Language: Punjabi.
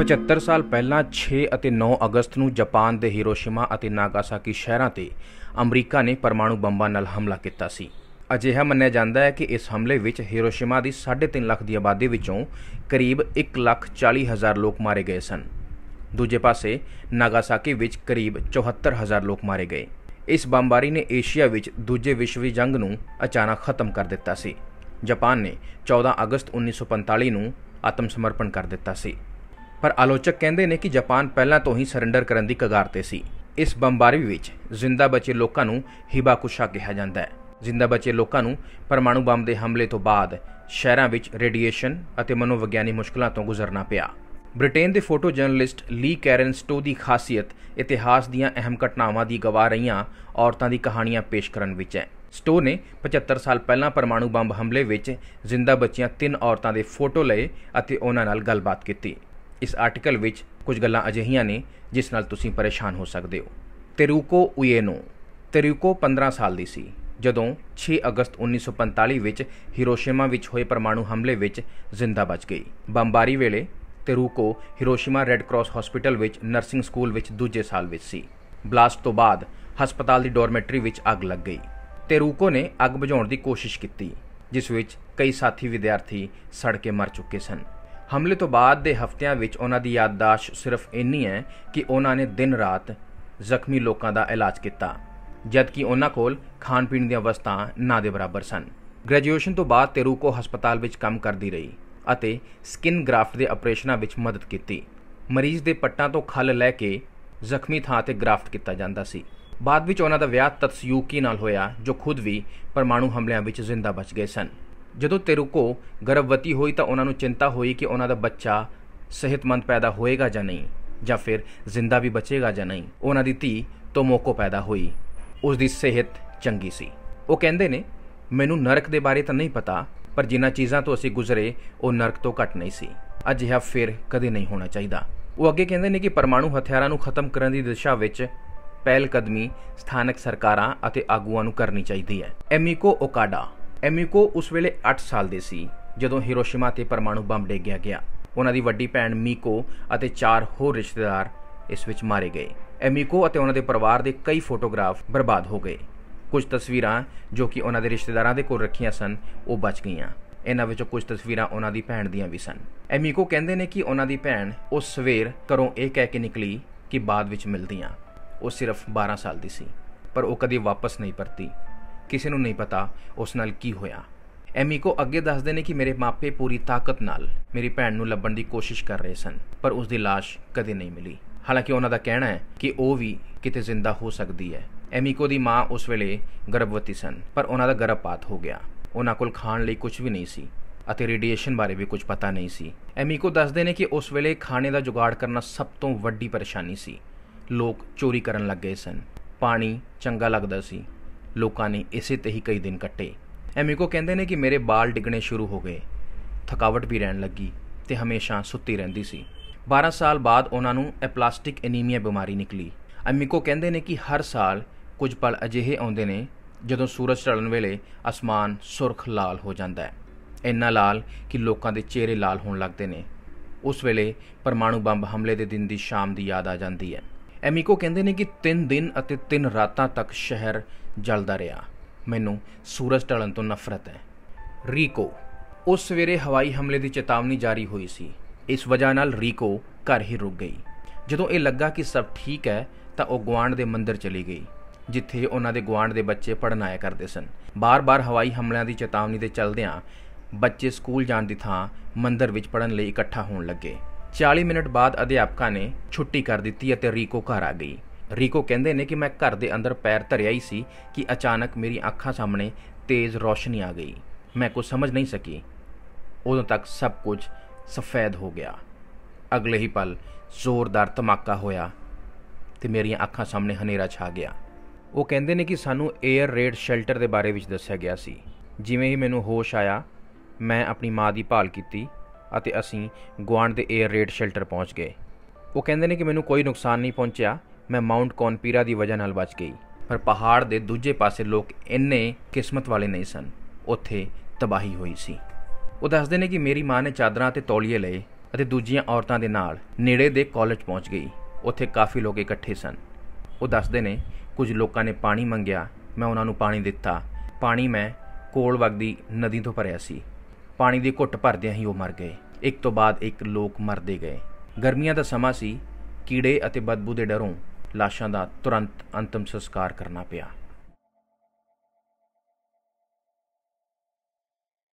75 ਸਾਲ ਪਹਿਲਾਂ 6 ਅਤੇ 9 ਅਗਸਤ ਨੂੰ ਜਾਪਾਨ ਦੇ ਹੀਰੋਸ਼ਿਮਾ ਅਤੇ ਨਾਗਾਸਾਕੀ ਸ਼ਹਿਰਾਂ ਤੇ ਅਮਰੀਕਾ ਨੇ ਪਰਮਾਣੂ ਬੰਬਾਂ ਨਾਲ ਹਮਲਾ ਕੀਤਾ ਸੀ। ਅਜਿਹਾ ਮੰਨਿਆ ਜਾਂਦਾ ਹੈ ਕਿ ਇਸ ਹਮਲੇ ਵਿੱਚ ਹੀਰੋਸ਼ਿਮਾ ਦੀ 3.5 ਲੱਖ ਦੀ ਆਬਾਦੀ ਵਿੱਚੋਂ ਕਰੀਬ ਹਜ਼ਾਰ ਲੋਕ ਮਾਰੇ ਗਏ ਸਨ। ਦੂਜੇ ਪਾਸੇ ਨਾਗਾਸਾਕੀ ਵਿੱਚ ਕਰੀਬ 74 ਹਜ਼ਾਰ ਲੋਕ ਮਾਰੇ ਗਏ। ਇਸ ਬੰਬਾਰੀ ਨੇ ਏਸ਼ੀਆ ਵਿੱਚ ਦੂਜੇ ਵਿਸ਼ਵ ਜੰਗ ਨੂੰ ਅਚਾਨਕ ਖਤਮ ਕਰ ਦਿੱਤਾ ਸੀ। ਜਾਪਾਨ ਨੇ 14 ਅਗਸਤ 1945 ਨੂੰ ਆਤਮ ਸਮਰਪਣ ਕਰ ਦਿੱਤਾ ਸੀ। ਪਰ ਆਲੋਚਕ ਕਹਿੰਦੇ ਨੇ ਕਿ ਜਾਪਾਨ ਪਹਿਲਾਂ ਤੋਂ ਹੀ ਸਰੈਂਡਰ ਕਰਨ ਦੀ ਕਗਾਰ ਤੇ ਸੀ ਇਸ ਬੰਬਾਰੀ ਵਿੱਚ ਜ਼ਿੰਦਾ ਬਚੇ ਲੋਕਾਂ ਨੂੰ ਹਿਬਾਕੁਸ਼ਾ ਕਿਹਾ ਜਾਂਦਾ ਹੈ ਜ਼ਿੰਦਾ ਬਚੇ ਲੋਕਾਂ ਨੂੰ ਪਰਮਾਣੂ ਬੰਬ ਦੇ ਹਮਲੇ ਤੋਂ ਬਾਅਦ ਸ਼ਹਿਰਾਂ ਵਿੱਚ ਰੇਡੀਏਸ਼ਨ ਅਤੇ ਮਨੋਵਿਗਿਆਨੀ ਮੁਸ਼ਕਲਾਂ ਤੋਂ ਗੁਜ਼ਰਨਾ ਪਿਆ ਬ੍ਰਿਟੇਨ ਦੇ photo journalist Lee Karen Stowe ਦੀ ਖਾਸੀਅਤ ਇਤਿਹਾਸ ਦੀਆਂ ਅਹਿਮ ਘਟਨਾਵਾਂ ਦੀ ਗਵਾਹ ਰਹੀਆਂ ਔਰਤਾਂ ਦੀ ਕਹਾਣੀਆਂ ਪੇਸ਼ ਕਰਨ ਵਿੱਚ ਹੈ ਸਟੋ ਨੇ 75 ਸਾਲ ਪਹਿਲਾਂ ਪਰਮਾਣੂ ਬੰਬ ਹਮਲੇ ਵਿੱਚ ਜ਼ਿੰਦਾ ਬਚੀਆਂ ਤਿੰਨ ਔਰਤਾਂ ਦੇ ਫੋਟੋ ਲਏ ਅਤੇ ਉਹਨਾਂ ਨਾਲ ਗੱਲਬਾਤ ਕੀਤੀ ਇਸ ਆਰਟੀਕਲ ਵਿੱਚ ਕੁਝ ਗੱਲਾਂ ਅਜਿਹੀਆਂ ਨੇ ਜਿਸ ਨਾਲ ਤੁਸੀਂ ਪਰੇਸ਼ਾਨ ਹੋ ਸਕਦੇ ਹੋ ਤੇਰੂਕੋ ਉਏਨੋ ਤੇਰੂਕੋ 15 ਸਾਲ ਦੀ ਸੀ ਜਦੋਂ 6 ਅਗਸਤ 1945 ਵਿੱਚ ਹੀਰੋਸ਼ੀਮਾ ਵਿੱਚ ਹੋਏ ਪਰਮਾਣੂ ਹਮਲੇ ਵਿੱਚ ਜ਼ਿੰਦਾ ਬਚ ਗਈ ਬੰਬਾਰੀ ਵੇਲੇ Teruko Hiroshima Red Cross hospital ਵਿੱਚ ਨਰਸਿੰਗ ਸਕੂਲ ਵਿੱਚ ਦੂਜੇ ਸਾਲ ਵਿੱਚ ਸੀ ਬਲਾਸਟ ਤੋਂ ਬਾਅਦ ਹਸਪਤਾਲ ਦੀ ਡੋਰਮੇਟਰੀ ਵਿੱਚ ਅੱਗ ਲੱਗ ਗਈ ਤੇਰੂਕੋ ਨੇ ਅੱਗ ਬੁਝਾਉਣ ਦੀ ਕੋਸ਼ਿਸ਼ ਕੀਤੀ ਜਿਸ ਵਿੱਚ ਕਈ ਸਾਥੀ ਵਿਦਿਆਰਥੀ ਸੜ ਕੇ ਮਰ ਚੁੱਕੇ ਸਨ ਹਮਲੇ ਤੋਂ ਬਾਅਦ ਦੇ ਹਫ਼ਤਿਆਂ ਵਿੱਚ ਉਹਨਾਂ ਦੀ ਯਾਦਦਾਸ਼ਤ ਸਿਰਫ ਇੰਨੀ ਹੈ ਕਿ ਉਹਨਾਂ ਨੇ ਦਿਨ ਰਾਤ ਜ਼ਖਮੀ ਲੋਕਾਂ ਦਾ ਇਲਾਜ ਕੀਤਾ ਜਦਕਿ ਉਹਨਾਂ ਕੋਲ ਖਾਣ ਪੀਣ ਦੀਆਂ ਵਸਤਾਂ ਨਾ ਦੇ ਬਰਾਬਰ ਸਨ ਗ੍ਰੈਜੂਏਸ਼ਨ ਤੋਂ ਬਾਅਦ ਤੇਰੂਕੋ ਹਸਪਤਾਲ ਵਿੱਚ ਕੰਮ ਕਰਦੀ ਰਹੀ ਅਤੇ ਸਕਿਨ ਗ੍ਰਾਫਟ ਦੇ ਆਪਰੇਸ਼ਨਾਂ ਵਿੱਚ ਮਦਦ ਕੀਤੀ ਮਰੀਜ਼ ਦੇ ਪੱਟਾਂ ਤੋਂ ਖੱਲ ਲੈ ਕੇ ਜ਼ਖਮੀ ਥਾਂ ਤੇ ਗ੍ਰਾਫਟ ਕੀਤਾ ਜਾਂਦਾ ਸੀ ਬਾਅਦ ਵਿੱਚ ਉਹਨਾਂ ਦਾ ਵਿਆਹ ਤਤਸਯੂਕੀ ਨਾਲ ਹੋਇਆ ਜੋ ਖੁਦ ਵੀ ਪਰਮਾਣੂ ਹਮਲਿਆਂ ਵਿੱਚ ਜ਼ਿੰਦਾ ਬਚ ਗਏ ਸਨ ਜਦੋਂ ਤੇਰੂ ਕੋ ਗਰਭਵਤੀ ਹੋਈ ਤਾਂ ਉਹਨਾਂ ਨੂੰ ਚਿੰਤਾ ਹੋਈ ਕਿ ਉਹਨਾਂ ਦਾ ਬੱਚਾ ਸਿਹਤਮੰਦ ਪੈਦਾ ਹੋਏਗਾ ਜਾਂ ਨਹੀਂ ਜਾਂ ਫਿਰ ਜ਼ਿੰਦਾ ਵੀ ਬਚੇਗਾ ਜਾਂ ਨਹੀਂ ਉਹਨਾਂ ਦੀ ਧੀ ਤੋਮੋਕੋ ਪੈਦਾ ਹੋਈ ਉਸ ਦੀ ਸਿਹਤ ਚੰਗੀ ਸੀ ਉਹ ਕਹਿੰਦੇ ਨੇ ਮੈਨੂੰ ਨਰਕ ਦੇ ਬਾਰੇ ਤਾਂ ਨਹੀਂ ਪਤਾ ਪਰ ਜਿੰਨਾ ਚੀਜ਼ਾਂ ਤੋਂ ਅਸੀਂ ਗੁਜ਼ਰੇ ਉਹ ਨਰਕ ਤੋਂ ਘੱਟ ਨਹੀਂ ਸੀ ਅਜਿਹਾ ਫਿਰ ਕਦੇ ਨਹੀਂ ਹੋਣਾ ਚਾਹੀਦਾ ਉਹ ਅੱਗੇ ਕਹਿੰਦੇ ਨੇ ਕਿ ਪਰਮਾਣੂ ਹਥਿਆਰਾਂ ਨੂੰ ਖਤਮ ਕਰਨ ਦੀ ਦਿਸ਼ਾ ਵਿੱਚ ਪਹਿਲ ਕਦਮੀ ਸਥਾਨਕ ਸਰਕਾਰਾਂ ਅਤੇ ਆਗੂਆਂ ਨੂੰ ਕਰਨੀ ਚਾਹੀਦੀ ਹੈ ਐਮਿਕੋ ਓਕਾਡਾ ਐਮਿਕੋ ਉਸ ਵੇਲੇ 8 ਸਾਲ ਦੇ ਸੀ ਜਦੋਂ ਹਿਰੋਸ਼ਿਮਾ ਤੇ ਪਰਮਾਣੂ ਬੰਬ ਡੇਗਿਆ ਗਿਆ ਉਹਨਾਂ ਦੀ ਵੱਡੀ ਭੈਣ ਮੀਕੋ ਅਤੇ ਚਾਰ ਹੋਰ ਰਿਸ਼ਤੇਦਾਰ ਇਸ ਵਿੱਚ ਮਾਰੇ ਗਏ ਐਮਿਕੋ ਅਤੇ ਉਹਨਾਂ ਦੇ ਪਰਿਵਾਰ ਦੇ ਕਈ ਫੋਟੋਗ੍ਰਾਫ ਬਰਬਾਦ ਹੋ ਗਏ ਕੁਝ ਤਸਵੀਰਾਂ ਜੋ ਕਿ ਉਹਨਾਂ ਦੇ ਰਿਸ਼ਤੇਦਾਰਾਂ ਦੇ ਕੋਲ ਰੱਖੀਆਂ ਸਨ ਉਹ ਬਚ ਗਈਆਂ ਇਹਨਾਂ ਵਿੱਚੋਂ ਕੁਝ ਤਸਵੀਰਾਂ ਉਹਨਾਂ ਦੀ ਭੈਣ ਦੀਆਂ ਵੀ ਸਨ ਐਮਿਕੋ ਕਹਿੰਦੇ ਨੇ ਕਿ ਉਹਨਾਂ ਦੀ ਭੈਣ ਉਸ ਸਵੇਰ ਘਰੋਂ ਇਹ ਕਹਿ ਕੇ ਨਿਕਲੀ ਕਿ ਬਾਅਦ ਵਿੱਚ ਮਿਲਦੀਆਂ ਉਹ ਸਿਰਫ 12 ਸਾਲ ਦੀ ਸੀ ਪਰ ਉਹ ਕਦੀ ਵਾਪਸ ਨਹੀਂ ਪਰਤੀ ਕਿਸੇ ਨੂੰ ਨਹੀਂ ਪਤਾ ਉਸ ਨਾਲ ਕੀ ਹੋਇਆ ਐਮੀ ਕੋ ਅੱਗੇ ਦੱਸਦੇ ਨੇ ਕਿ ਮੇਰੇ ਮਾਪੇ ਪੂਰੀ ਤਾਕਤ ਨਾਲ ਮੇਰੀ ਭੈਣ ਨੂੰ ਲੱਭਣ ਦੀ ਕੋਸ਼ਿਸ਼ ਕਰ ਰਹੇ ਸਨ ਪਰ ਉਸ ਦੀ ਲਾਸ਼ ਕਦੇ ਨਹੀਂ ਮਿਲੀ ਹਾਲਾਂਕਿ ਉਹਨਾਂ ਦਾ ਕਹਿਣਾ ਹੈ ਕਿ ਉਹ ਵੀ ਕਿਤੇ ਜ਼ਿੰਦਾ ਹੋ ਸਕਦੀ ਹੈ ਐਮੀਕੋ ਦੀ ਮਾਂ ਉਸ ਵੇਲੇ ਗਰਭਵਤੀ ਸਨ ਪਰ ਉਹਨਾਂ ਦਾ ਗਰਭਪਾਤ ਹੋ ਗਿਆ ਉਹਨਾਂ ਕੋਲ ਖਾਣ ਲਈ ਕੁਝ ਵੀ ਨਹੀਂ ਸੀ ਅਤੇ ਰੇਡੀਏਸ਼ਨ ਬਾਰੇ ਵੀ ਕੁਝ ਪਤਾ ਨਹੀਂ ਸੀ ਐਮੀਕੋ ਦੱਸਦੇ ਨੇ ਕਿ ਉਸ ਵੇਲੇ ਖਾਣੇ ਦਾ ਜੁਗਾੜ ਕਰਨਾ ਸਭ ਤੋਂ ਵੱਡੀ ਪਰੇਸ਼ਾਨੀ ਸੀ ਲੋਕ ਚੋਰੀ ਕਰਨ ਲੱਗ ਗਏ ਸਨ ਪਾਣੀ ਚੰਗਾ ਲੱਗਦਾ ਸੀ ਲੋਕਾਂ ਨੇ ਇਸੇ ਤੇ ਹੀ ਕਈ ਦਿਨ ਕੱਟੇ ਕੋ ਕਹਿੰਦੇ ਨੇ ਕਿ ਮੇਰੇ ਬਾਲ ਡਿੱਗਣੇ ਸ਼ੁਰੂ ਹੋ ਗਏ ਥਕਾਵਟ ਵੀ ਰਹਿਣ ਲੱਗੀ ਤੇ ਹਮੇਸ਼ਾ ਸੁੱਤੀ ਰਹਿੰਦੀ ਸੀ 12 ਸਾਲ ਬਾਅਦ ਉਹਨਾਂ ਨੂੰ ਐਪਲਾਸਟਿਕ ਐਨੀਮੀਆ ਬਿਮਾਰੀ ਨਿਕਲੀ ਕੋ ਕਹਿੰਦੇ ਨੇ ਕਿ ਹਰ ਸਾਲ ਕੁਝ ਪਲ ਅਜਿਹੇ ਆਉਂਦੇ ਨੇ ਜਦੋਂ ਸੂਰਜ ਢਲਣ ਵੇਲੇ ਅਸਮਾਨ ਸੁਰਖ ਲਾਲ ਹੋ ਜਾਂਦਾ ਹੈ ਇੰਨਾ ਲਾਲ ਕਿ ਲੋਕਾਂ ਦੇ ਚਿਹਰੇ ਲਾਲ ਹੋਣ ਲੱਗਦੇ ਨੇ ਉਸ ਵੇਲੇ ਪਰਮਾਣੂ ਬੰਬ ਹਮਲੇ ਦੇ ਦਿਨ ਦੀ ਸ਼ਾਮ ਦੀ ਯਾਦ ਆ ਜਾਂਦੀ ਹੈ ਐਮਿਕੋ ਕਹਿੰਦੇ ਨੇ ਕਿ 3 ਦਿਨ ਅਤੇ 3 ਰਾਤਾਂ ਤੱਕ ਸ਼ਹਿਰ ਜਲਦਾ ਰਿਹਾ ਮੈਨੂੰ ਸੂਰਜ ਢਲਣ ਤੋਂ ਨਫ਼ਰਤ ਹੈ ਰੀਕੋ ਉਸ ਸਵੇਰੇ ਹਵਾਈ ਹਮਲੇ ਦੀ ਚੇਤਾਵਨੀ ਜਾਰੀ ਹੋਈ ਸੀ ਇਸ ਵਜ੍ਹਾ ਨਾਲ ਰੀਕੋ ਘਰ ਹੀ ਰੁਕ ਗਈ ਜਦੋਂ ਇਹ ਲੱਗਾ ਕਿ ਸਭ ਠੀਕ ਹੈ ਤਾਂ ਉਹ ਗਵਾਂਡ ਦੇ ਮੰਦਿਰ ਚਲੀ ਗਈ ਜਿੱਥੇ ਉਹਨਾਂ ਦੇ ਗਵਾਂਡ ਦੇ ਬੱਚੇ ਪੜਨ ਆਇਆ ਕਰਦੇ ਸਨ ਬਾਰ-ਬਾਰ ਹਵਾਈ ਹਮਲਿਆਂ ਦੀ ਚੇਤਾਵਨੀ ਦੇ ਚੱਲਦਿਆਂ ਬੱਚੇ ਸਕੂਲ ਜਾਣ ਦੀ ਥਾਂ ਮੰਦਿਰ ਵਿੱਚ ਪੜਨ ਲਈ ਇਕੱਠਾ ਹੋਣ ਲੱਗੇ 40 ਮਿੰਟ ਬਾਅਦ ਅਧਿਆਪਕਾਂ ਨੇ ਛੁੱਟੀ ਕਰ ਦਿੱਤੀ ਅਤੇ ਰੀਕੋ ਘਰ ਆ ਗਈ ਰੀਕੋ ਕਹਿੰਦੇ ਨੇ ਕਿ ਮੈਂ ਘਰ ਦੇ ਅੰਦਰ ਪੈਰ ਧਰਿਆ ਹੀ ਸੀ ਕਿ ਅਚਾਨਕ ਮੇਰੀ ਅੱਖਾਂ ਸਾਹਮਣੇ ਤੇਜ਼ ਰੋਸ਼ਨੀ ਆ ਗਈ ਮੈਂ ਕੁਝ ਸਮਝ ਨਹੀਂ ਸਕੀ ਉਦੋਂ ਤੱਕ ਸਭ ਕੁਝ ਸਫੈਦ ਹੋ ਗਿਆ ਅਗਲੇ ਹੀ ਪਲ ਜ਼ੋਰਦਾਰ ਧਮਾਕਾ ਹੋਇਆ ਤੇ ਮੇਰੀਆਂ ਅੱਖਾਂ ਸਾਹਮਣੇ ਹਨੇਰਾ ਛਾ ਗਿਆ ਉਹ ਕਹਿੰਦੇ ਨੇ ਕਿ ਸਾਨੂੰ 에ਅਰ ਰੇਡ ਸ਼ੈਲਟਰ ਦੇ ਬਾਰੇ ਵਿੱਚ ਦੱਸਿਆ ਗਿਆ ਸੀ ਜਿਵੇਂ ਹੀ ਮੈਨੂੰ ਹੋਸ਼ ਆਇਆ ਮੈਂ ਆਪਣੀ ਮਾਂ ਦੀ ਭਾਲ ਕੀਤੀ ਅਤੇ ਅਸੀਂ ਗਵਾਂਡ ਦੇ 에ਅਰ ਰੇਡ ਸ਼ੈਲਟਰ ਪਹੁੰਚ ਗਏ ਉਹ ਕਹਿੰਦੇ ਨੇ ਕਿ ਮੈਨੂੰ ਕੋਈ ਨੁਕਸਾਨ ਨਹੀਂ ਪਹੁੰਚਿਆ ਮੈਂ ਮਾਉਂਟ ਕੌਨਪੀਰਾ ਦੀ ਵਜ੍ਹਾ ਨਾਲ ਬਚ ਗਈ ਪਰ ਪਹਾੜ ਦੇ ਦੂਜੇ ਪਾਸੇ ਲੋਕ ਇੰਨੇ ਕਿਸਮਤ ਵਾਲੇ ਨਹੀਂ ਸਨ ਉੱਥੇ ਤਬਾਹੀ ਹੋਈ ਸੀ ਉਹ ਦੱਸਦੇ ਨੇ ਕਿ ਮੇਰੀ ਮਾਂ ਨੇ ਚਾਦਰਾਂ ਤੇ ਤੌਲੀਏ ਲਏ ਅਤੇ ਦੂਜੀਆਂ ਔਰਤਾਂ ਦੇ ਨਾਲ ਨੇੜੇ ਦੇ ਕਾਲਜ ਪਹੁੰਚ ਗਈ ਉੱਥੇ ਕਾਫੀ ਲੋਕ ਇਕੱਠੇ ਸਨ ਉਹ ਦੱਸਦੇ ਨੇ ਕੁਝ ਲੋਕਾਂ ਨੇ ਪਾਣੀ ਮੰਗਿਆ ਮੈਂ ਉਹਨਾਂ ਨੂੰ ਪਾਣੀ ਦਿੱਤਾ ਪਾਣੀ ਮੈਂ ਕੋਲ ਵਗਦੀ ਨਦੀ ਤੋਂ ਭਰਿਆ ਸੀ ਪਾਣੀ ਦੀ ਘੁੱਟ ਭਰਦਿਆਂ ਹੀ ਉਹ ਮਰ ਗਏ ਇੱਕ ਤੋਂ ਬਾਅਦ ਇੱਕ ਲੋਕ ਮਰਦੇ ਗਏ ਗਰਮੀਆਂ ਦਾ ਸਮਾਂ ਸੀ ਕੀੜੇ ਅਤੇ ਬਦਬੂ ਦੇ ਡਰੋਂ ਲਾਸ਼ਾਂ ਦਾ ਤੁਰੰਤ ਅੰਤਮ ਸੰਸਕਾਰ ਕਰਨਾ ਪਿਆ